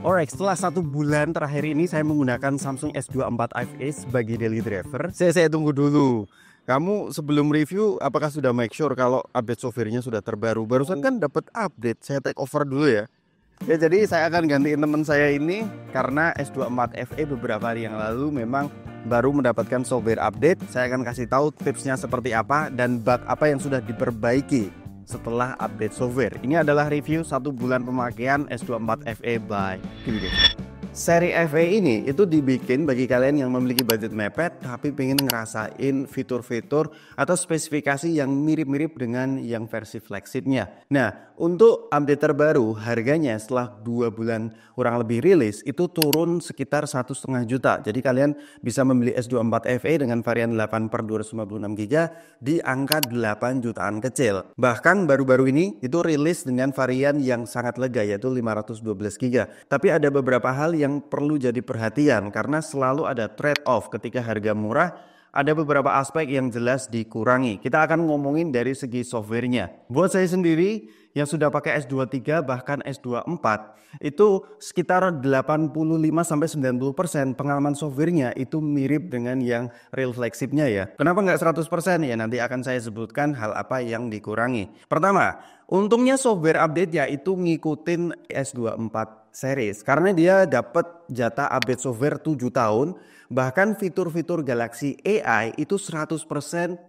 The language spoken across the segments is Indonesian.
Alright, setelah satu bulan terakhir ini saya menggunakan Samsung S24iFE sebagai daily driver. Saya, saya tunggu dulu. Kamu sebelum review apakah sudah make sure kalau update softwarenya sudah terbaru? Barusan kan dapat update, saya take over dulu ya. Ya jadi saya akan gantiin teman saya ini karena S24FE beberapa hari yang lalu memang baru mendapatkan software update. Saya akan kasih tahu tipsnya seperti apa dan bug apa yang sudah diperbaiki setelah update software. Ini adalah review satu bulan pemakaian S24FE by Gimbit. Seri FA ini itu dibikin bagi kalian yang memiliki budget mepet tapi pengen ngerasain fitur-fitur atau spesifikasi yang mirip-mirip dengan yang versi flagshipnya. Nah, untuk update terbaru harganya setelah dua bulan kurang lebih rilis itu turun sekitar satu setengah juta. Jadi kalian bisa membeli S24 FA dengan varian 8 per 256 GB di angka 8 jutaan kecil. Bahkan baru-baru ini itu rilis dengan varian yang sangat lega yaitu 512 GB. Tapi ada beberapa hal yang perlu jadi perhatian karena selalu ada trade off ketika harga murah ada beberapa aspek yang jelas dikurangi. Kita akan ngomongin dari segi softwarenya. Buat saya sendiri yang sudah pakai S23 bahkan S24 itu sekitar 85 sampai 90% pengalaman softwarenya itu mirip dengan yang real flagshipnya ya. Kenapa nggak 100% ya nanti akan saya sebutkan hal apa yang dikurangi. Pertama, untungnya software update yaitu ngikutin S24 series karena dia dapat jatah update software 7 tahun bahkan fitur-fitur Galaxy AI itu 100%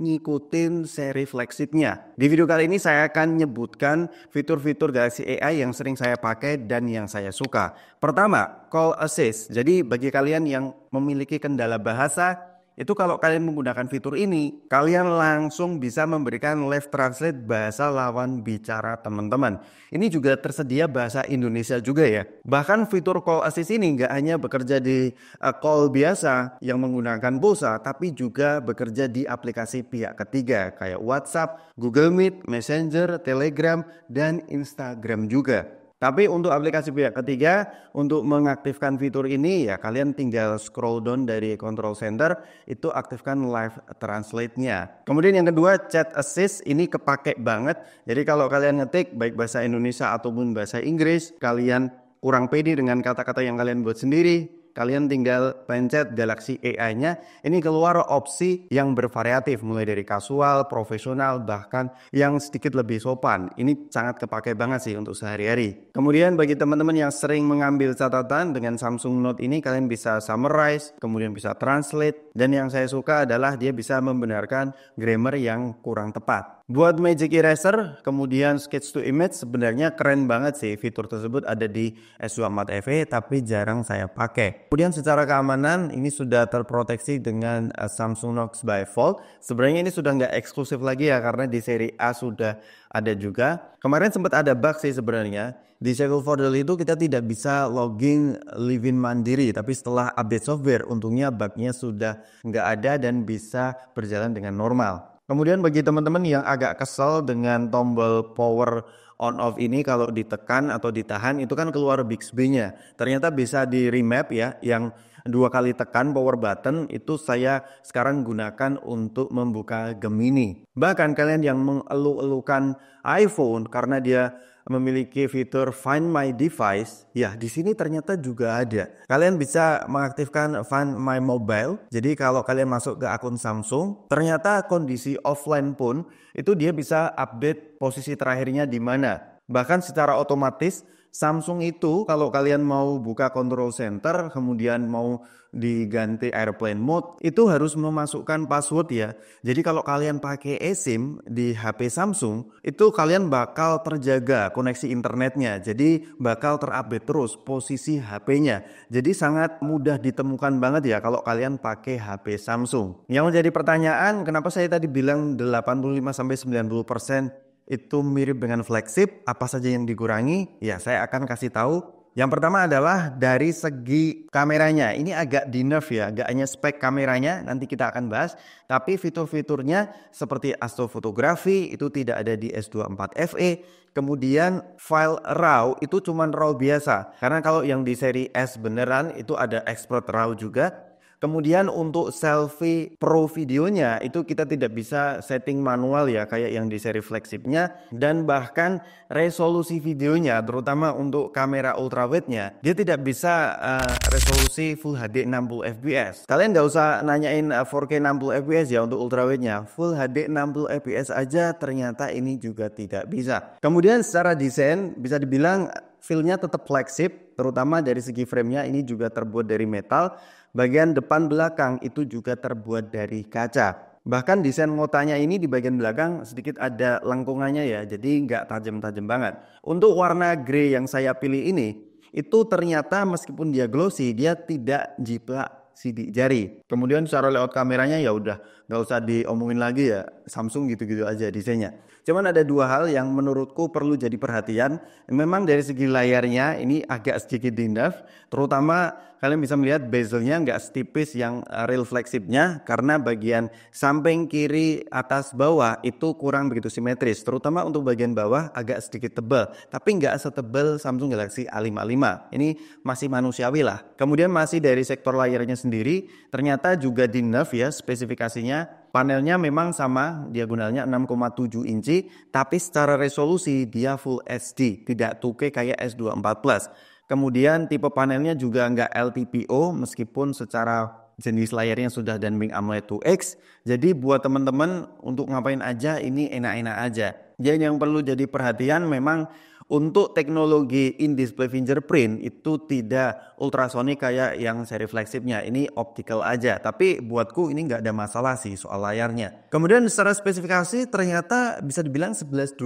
ngikutin seri flagshipnya. Di video kali ini saya akan nyebutkan fitur-fitur Galaxy AI yang sering saya pakai dan yang saya suka. Pertama, Call Assist. Jadi bagi kalian yang memiliki kendala bahasa, itu kalau kalian menggunakan fitur ini, kalian langsung bisa memberikan live translate bahasa lawan bicara teman-teman. Ini juga tersedia bahasa Indonesia juga ya. Bahkan fitur call assist ini nggak hanya bekerja di eh, call biasa yang menggunakan pulsa, tapi juga bekerja di aplikasi pihak ketiga kayak WhatsApp, Google Meet, Messenger, Telegram, dan Instagram juga. Tapi untuk aplikasi pihak ketiga, untuk mengaktifkan fitur ini ya kalian tinggal scroll down dari control center, itu aktifkan live translate-nya. Kemudian yang kedua, chat assist ini kepake banget. Jadi kalau kalian ngetik baik bahasa Indonesia ataupun bahasa Inggris, kalian kurang pede dengan kata-kata yang kalian buat sendiri, kalian tinggal pencet Galaxy AI-nya. Ini keluar opsi yang bervariatif mulai dari kasual, profesional, bahkan yang sedikit lebih sopan. Ini sangat kepake banget sih untuk sehari-hari. Kemudian bagi teman-teman yang sering mengambil catatan dengan Samsung Note ini kalian bisa summarize, kemudian bisa translate dan yang saya suka adalah dia bisa membenarkan grammar yang kurang tepat. Buat Magic Eraser, kemudian Sketch to Image sebenarnya keren banget sih fitur tersebut ada di S24 FE tapi jarang saya pakai. Kemudian secara keamanan ini sudah terproteksi dengan eh, Samsung Knox by Fold. Sebenarnya ini sudah nggak eksklusif lagi ya karena di seri A sudah ada juga. Kemarin sempat ada bug sih sebenarnya. Di Shackle Fordel itu kita tidak bisa login living mandiri tapi setelah update software untungnya bugnya sudah nggak ada dan bisa berjalan dengan normal. Kemudian bagi teman-teman yang agak kesel dengan tombol power on off ini kalau ditekan atau ditahan itu kan keluar Bixby-nya. Ternyata bisa di remap ya yang dua kali tekan power button itu saya sekarang gunakan untuk membuka Gemini. Bahkan kalian yang mengeluh-elukan iPhone karena dia memiliki fitur Find My Device, ya di sini ternyata juga ada. Kalian bisa mengaktifkan Find My Mobile. Jadi kalau kalian masuk ke akun Samsung, ternyata kondisi offline pun itu dia bisa update posisi terakhirnya di mana. Bahkan secara otomatis Samsung itu kalau kalian mau buka control center kemudian mau diganti airplane mode itu harus memasukkan password ya. Jadi kalau kalian pakai eSIM di HP Samsung itu kalian bakal terjaga koneksi internetnya. Jadi bakal terupdate terus posisi HP-nya. Jadi sangat mudah ditemukan banget ya kalau kalian pakai HP Samsung. Yang menjadi pertanyaan kenapa saya tadi bilang 85 sampai 90% itu mirip dengan flagship, apa saja yang dikurangi? Ya, saya akan kasih tahu. Yang pertama adalah dari segi kameranya. Ini agak di nerf ya, gak hanya spek kameranya, nanti kita akan bahas. Tapi fitur-fiturnya seperti astrofotografi itu tidak ada di S24FE. Kemudian file RAW itu cuma RAW biasa. Karena kalau yang di seri S beneran itu ada export RAW juga Kemudian untuk selfie pro videonya itu kita tidak bisa setting manual ya kayak yang di seri flagshipnya dan bahkan resolusi videonya terutama untuk kamera ultrawide-nya dia tidak bisa uh, resolusi Full HD 60 fps. Kalian nggak usah nanyain 4K 60 fps ya untuk ultrawide-nya. Full HD 60 fps aja ternyata ini juga tidak bisa. Kemudian secara desain bisa dibilang feel-nya tetap flagship terutama dari segi frame nya ini juga terbuat dari metal Bagian depan belakang itu juga terbuat dari kaca. Bahkan desain ngotanya ini di bagian belakang sedikit ada lengkungannya ya, jadi nggak tajam-tajam banget. Untuk warna grey yang saya pilih ini, itu ternyata meskipun dia glossy, dia tidak jiplak sidik jari. Kemudian secara layout kameranya ya udah nggak usah diomongin lagi ya, Samsung gitu-gitu aja desainnya. Cuman ada dua hal yang menurutku perlu jadi perhatian. Memang dari segi layarnya ini agak sedikit dindaf, terutama kalian bisa melihat bezelnya nggak setipis yang eh, real flagshipnya karena bagian samping kiri atas bawah itu kurang begitu simetris, terutama untuk bagian bawah agak sedikit tebal, tapi nggak setebal Samsung Galaxy A55. Ini masih manusiawi lah. Kemudian masih dari sektor layarnya sendiri, ternyata juga dindaf ya spesifikasinya Panelnya memang sama, diagonalnya 6,7 inci, tapi secara resolusi dia Full HD, tidak 2K kayak s Plus Kemudian tipe panelnya juga nggak LTPO, meskipun secara jenis layarnya sudah Wing AMOLED 2X. Jadi buat teman-teman untuk ngapain aja ini enak-enak aja. jadi yang perlu jadi perhatian memang untuk teknologi in-display fingerprint itu tidak ultrasonik kayak yang seri flagshipnya. Ini optical aja. Tapi buatku ini nggak ada masalah sih soal layarnya. Kemudian secara spesifikasi ternyata bisa dibilang 11-12.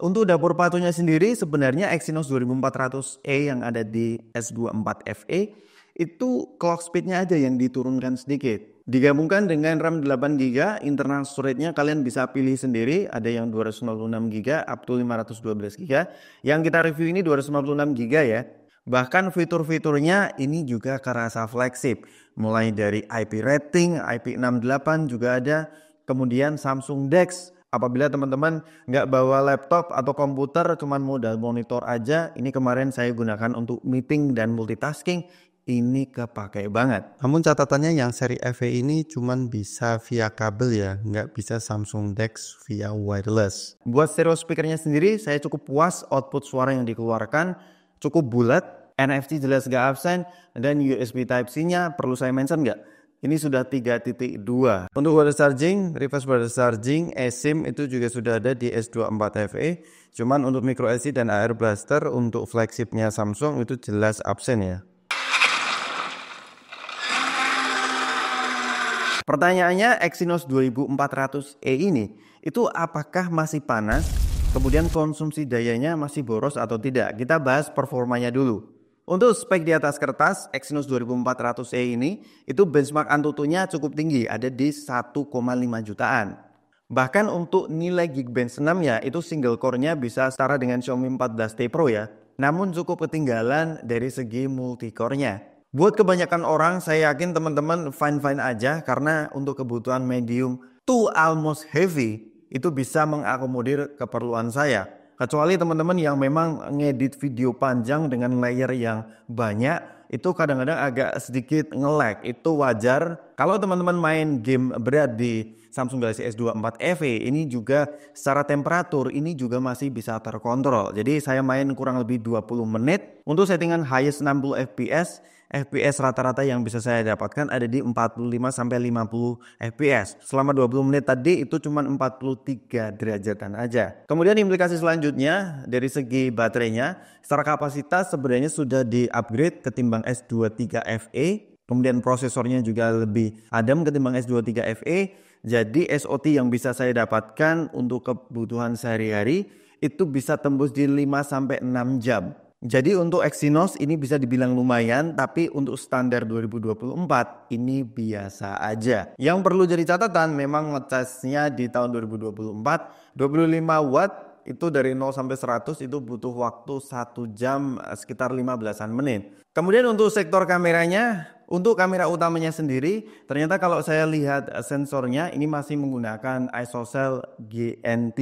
Untuk dapur patunya sendiri sebenarnya Exynos 2400E yang ada di S24FE itu clock speednya aja yang diturunkan sedikit Digabungkan dengan RAM 8 GB, internal storage-nya kalian bisa pilih sendiri, ada yang 256 GB up to 512 GB. Yang kita review ini 256 GB ya. Bahkan fitur-fiturnya ini juga kerasa flagship. Mulai dari IP rating, IP68 juga ada. Kemudian Samsung DeX. Apabila teman-teman nggak bawa laptop atau komputer, cuman modal monitor aja. Ini kemarin saya gunakan untuk meeting dan multitasking ini kepake banget. Namun catatannya yang seri FE ini cuman bisa via kabel ya, nggak bisa Samsung DeX via wireless. Buat stereo speakernya sendiri, saya cukup puas output suara yang dikeluarkan, cukup bulat, NFC jelas nggak absen, dan USB Type-C-nya perlu saya mention nggak? Ini sudah 3.2. Untuk wireless charging, reverse wireless charging, eSIM itu juga sudah ada di S24 FE. Cuman untuk micro SD dan AR Blaster untuk flagshipnya Samsung itu jelas absen ya. Pertanyaannya Exynos 2400E ini itu apakah masih panas? Kemudian konsumsi dayanya masih boros atau tidak? Kita bahas performanya dulu. Untuk spek di atas kertas, Exynos 2400E ini itu benchmark Antutu-nya cukup tinggi, ada di 1,5 jutaan. Bahkan untuk nilai Geekbench 6-nya itu single core-nya bisa setara dengan Xiaomi 14T Pro ya. Namun cukup ketinggalan dari segi multi core-nya. Buat kebanyakan orang, saya yakin teman-teman fine-fine aja karena untuk kebutuhan medium to almost heavy itu bisa mengakomodir keperluan saya. Kecuali teman-teman yang memang ngedit video panjang dengan layer yang banyak, itu kadang-kadang agak sedikit ngelag. Itu wajar. Kalau teman-teman main game berat di Samsung Galaxy s 24 fe ini juga secara temperatur ini juga masih bisa terkontrol. Jadi saya main kurang lebih 20 menit. Untuk settingan highest 60 fps FPS rata-rata yang bisa saya dapatkan ada di 45 sampai 50 FPS. Selama 20 menit tadi itu cuma 43 derajatan aja. Kemudian implikasi selanjutnya dari segi baterainya, secara kapasitas sebenarnya sudah di-upgrade ketimbang S23 FE. Kemudian prosesornya juga lebih adem ketimbang S23 FE. Jadi SOT yang bisa saya dapatkan untuk kebutuhan sehari-hari itu bisa tembus di 5 sampai 6 jam. Jadi untuk Exynos ini bisa dibilang lumayan, tapi untuk standar 2024 ini biasa aja. Yang perlu jadi catatan memang ngecasnya di tahun 2024 25 watt itu dari 0 sampai 100 itu butuh waktu 1 jam eh, sekitar 15-an menit. Kemudian untuk sektor kameranya untuk kamera utamanya sendiri, ternyata kalau saya lihat sensornya ini masih menggunakan ISOCELL GN3.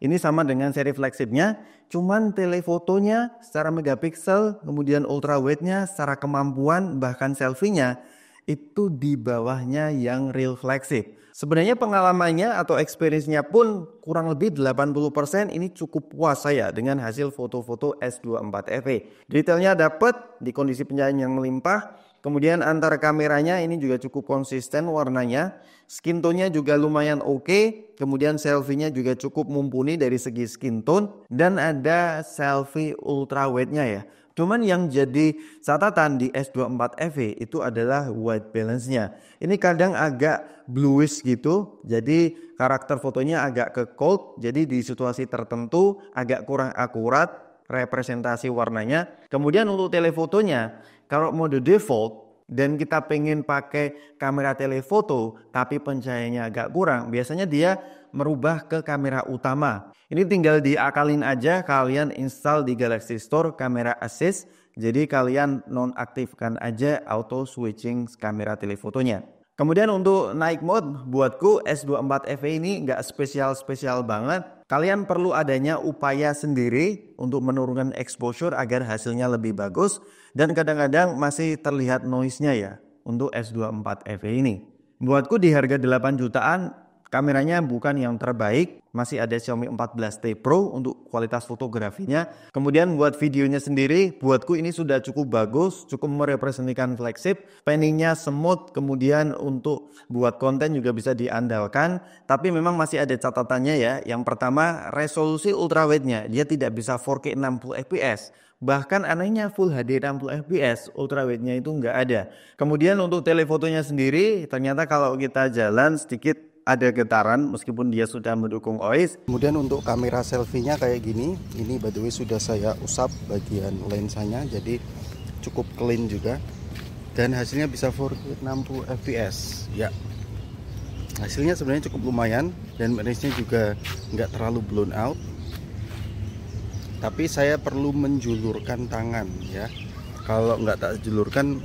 Ini sama dengan seri flagshipnya, cuman telefotonya secara megapiksel, kemudian ultra nya secara kemampuan bahkan selfie-nya itu di bawahnya yang real flagship. Sebenarnya pengalamannya atau experience-nya pun kurang lebih 80% ini cukup puas saya dengan hasil foto-foto S24 FE. Detailnya dapat di kondisi pencahayaan yang melimpah, Kemudian antar kameranya ini juga cukup konsisten warnanya. Skin tone-nya juga lumayan oke. Okay. Kemudian selfie-nya juga cukup mumpuni dari segi skin tone. Dan ada selfie ultra wide-nya ya. Cuman yang jadi catatan di S24 FE itu adalah white balance-nya. Ini kadang agak bluish gitu. Jadi karakter fotonya agak ke cold. Jadi di situasi tertentu agak kurang akurat representasi warnanya. Kemudian untuk telefotonya, kalau mode default dan kita pengen pakai kamera telefoto tapi pencahayaannya agak kurang, biasanya dia merubah ke kamera utama. Ini tinggal diakalin aja kalian install di Galaxy Store kamera assist. Jadi kalian nonaktifkan aja auto switching kamera telefotonya. Kemudian untuk naik mode, buatku S24FE ini nggak spesial-spesial banget. Kalian perlu adanya upaya sendiri untuk menurunkan exposure agar hasilnya lebih bagus. Dan kadang-kadang masih terlihat noise-nya ya untuk S24FE ini. Buatku di harga 8 jutaan Kameranya bukan yang terbaik, masih ada Xiaomi 14T Pro untuk kualitas fotografinya. Kemudian buat videonya sendiri, buatku ini sudah cukup bagus, cukup merepresentasikan flagship. Panningnya smooth, kemudian untuk buat konten juga bisa diandalkan. Tapi memang masih ada catatannya ya. Yang pertama, resolusi ultrawide-nya. Dia tidak bisa 4K 60 fps. Bahkan anehnya Full HD 60 fps, ultrawide-nya itu nggak ada. Kemudian untuk telefotonya sendiri, ternyata kalau kita jalan sedikit ada getaran meskipun dia sudah mendukung OIS. Kemudian untuk kamera selfie-nya kayak gini, ini by the way sudah saya usap bagian lensanya jadi cukup clean juga dan hasilnya bisa 4K 60 fps ya hasilnya sebenarnya cukup lumayan dan manisnya juga nggak terlalu blown out tapi saya perlu menjulurkan tangan ya kalau nggak tak julurkan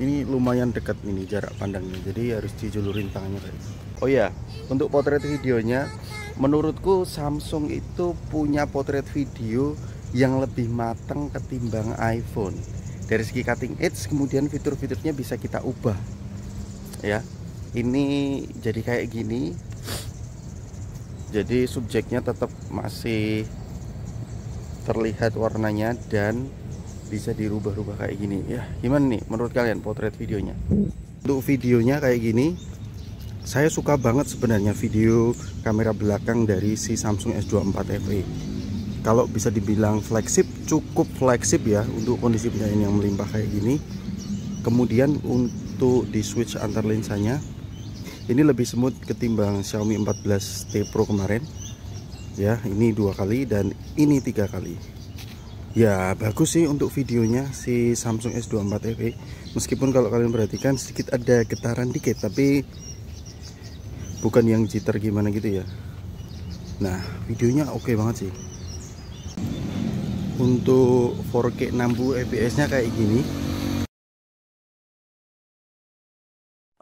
ini lumayan dekat ini jarak pandangnya jadi harus dijulurin tangannya guys oh ya untuk potret videonya menurutku Samsung itu punya potret video yang lebih matang ketimbang iPhone dari segi cutting edge kemudian fitur-fiturnya bisa kita ubah ya ini jadi kayak gini jadi subjeknya tetap masih terlihat warnanya dan bisa dirubah-rubah kayak gini ya gimana nih menurut kalian potret videonya untuk videonya kayak gini saya suka banget sebenarnya video kamera belakang dari si Samsung S24 FE kalau bisa dibilang flagship cukup flagship ya untuk kondisi pencahayaan yang melimpah kayak gini kemudian untuk di switch antar lensanya ini lebih smooth ketimbang Xiaomi 14T Pro kemarin ya ini dua kali dan ini tiga kali ya bagus sih untuk videonya si Samsung S24 FE meskipun kalau kalian perhatikan sedikit ada getaran dikit tapi bukan yang jitter gimana gitu ya nah videonya oke okay banget sih untuk 4K 60 fps nya kayak gini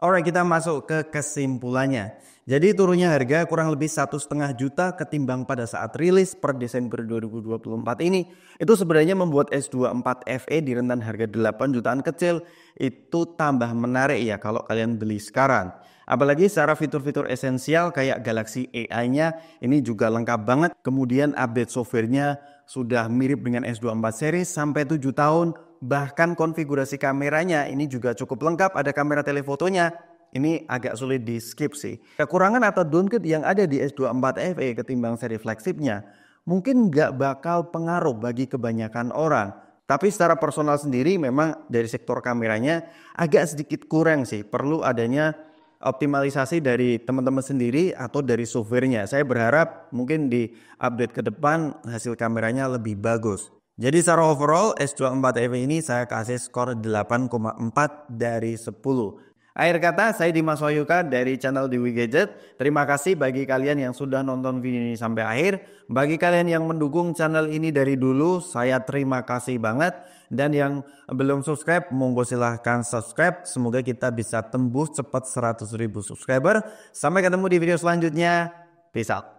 Alright kita masuk ke kesimpulannya jadi turunnya harga kurang lebih satu setengah juta ketimbang pada saat rilis per Desember 2024 ini itu sebenarnya membuat S24 FE di rentan harga 8 jutaan kecil itu tambah menarik ya kalau kalian beli sekarang Apalagi secara fitur-fitur esensial kayak Galaxy AI-nya ini juga lengkap banget. Kemudian update softwarenya sudah mirip dengan S24 series sampai 7 tahun. Bahkan konfigurasi kameranya ini juga cukup lengkap. Ada kamera telefotonya, ini agak sulit di skip sih. Kekurangan atau downgrade yang ada di S24 FE ketimbang seri flagshipnya mungkin nggak bakal pengaruh bagi kebanyakan orang. Tapi secara personal sendiri memang dari sektor kameranya agak sedikit kurang sih. Perlu adanya optimalisasi dari teman-teman sendiri atau dari softwarenya. Saya berharap mungkin di update ke depan hasil kameranya lebih bagus. Jadi secara overall S24 EV ini saya kasih skor 8,4 dari 10 Akhir kata, saya Dimas Wahyuka dari channel Dewi Gadget. Terima kasih bagi kalian yang sudah nonton video ini sampai akhir. Bagi kalian yang mendukung channel ini dari dulu, saya terima kasih banget. Dan yang belum subscribe, monggo silahkan subscribe. Semoga kita bisa tembus cepat 100 ribu subscriber. Sampai ketemu di video selanjutnya. Peace out.